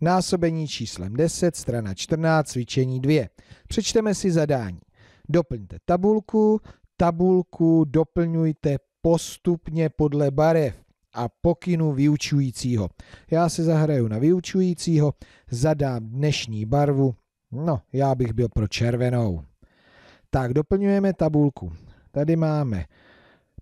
násobení číslem 10, strana 14, cvičení 2. Přečteme si zadání. Doplňte tabulku, tabulku doplňujte postupně podle barev a pokynu vyučujícího. Já se zahraju na vyučujícího, zadám dnešní barvu, no já bych byl pro červenou. Tak doplňujeme tabulku. Tady máme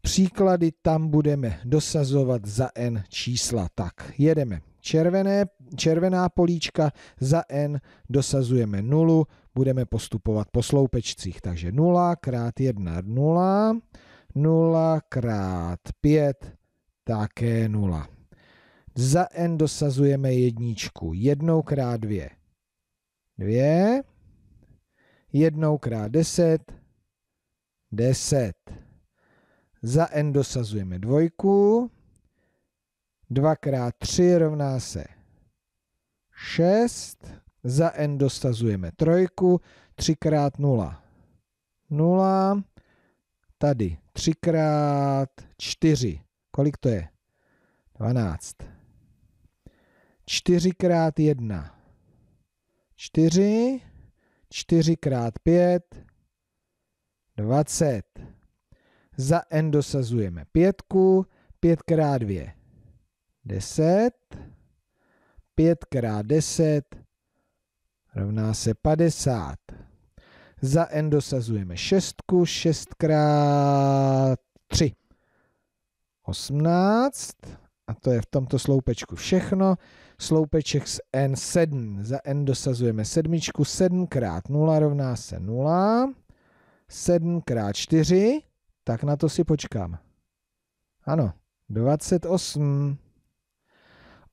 příklady, tam budeme dosazovat za n čísla. Tak jedeme červené, červená políčka, za n dosazujeme nulu, budeme postupovat po sloupečcích. Takže 0 krát 1 0, 0 krát 5 také 0. Za n dosazujeme jedničku, jednou krát 2, 2, jednou krát 10, 10. Za n dosazujeme dvojku, 2 krát 3 rovná se 6. Za n dostazujeme trojku. 3 krát 0. 0. Tady 3 krát 4. Kolik to je? 12. 4 krát 1. 4. 4 krát 5. 20. Za n dosazujeme pětku. 5 krát 2. 10. 5 krát 10 rovná se 50. Za n dosazujeme 6, 6 krát 3. 18. A to je v tomto sloupečku všechno. Sloupeček s n 7. Za n dosazujeme 7, 7 krát 0 rovná se 0. 7 krát 4, tak na to si počkám. Ano, 28.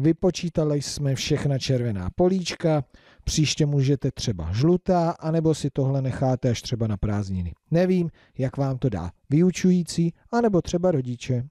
vypočítali jsme všechna červená políčka, příště můžete třeba žlutá, anebo si tohle necháte až třeba na prázdniny. Nevím, jak vám to dá vyučující, anebo třeba rodiče.